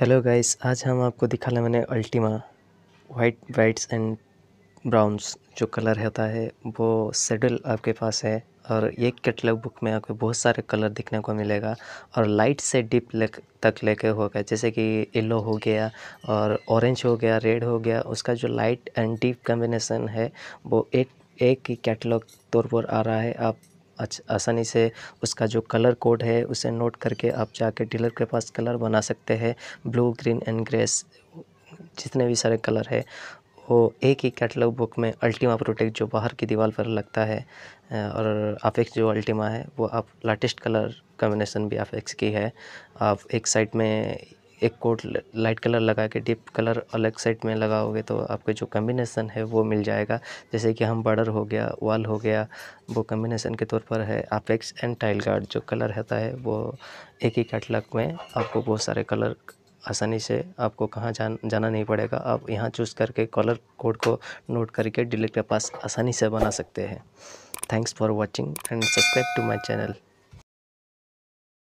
hello guys आज हम आपको लें मैंने Ultima white whites and browns जो कलर होता है वो शेडल आपके पास है और ये कैटलॉग बुक में आपको बहुत सारे कलर दिखने को मिलेगा और लाइट से डीप ले, तक लेके होगा जैसे कि येलो हो गया और ऑरेंज हो गया रेड हो गया उसका जो लाइट एंड डीप कम्बिनेसन है वो एक एक ही कैटलॉग तौर पर आ रहा है आप आसानी से उसका जो कलर कोड है उसे नोट करके आप जाके डीलर के पास कलर बना सकते हैं ब्लू ग्रीन एंड ग्रेस जितने भी सारे कलर है वो एक ही कैटलॉग बुक में अल्टीमा प्रोटेक्ट जो बाहर की दीवार पर लगता है और आफेक्स जो अल्टीमा है वो आप लाटेस्ट कलर कॉम्बिनेशन भी आफेक्स की है आप एक साइड में एक कोट लाइट कलर लगा के डीप कलर अलग साइड में लगाओगे तो आपके जो कम्बिनेसन है वो मिल जाएगा जैसे कि हम बॉर्डर हो गया वॉल हो गया वो कम्बिनेसन के तौर पर है अपेक्स एंड टाइल गार्ड जो कलर रहता है वो एक ही कैटलॉग में आपको बहुत सारे कलर आसानी से आपको कहाँ जान जाना नहीं पड़ेगा आप यहाँ चूज़ करके कलर कोड को नोट करके डिलीट के पास आसानी से बना सकते हैं thanks for watching and subscribe to my channel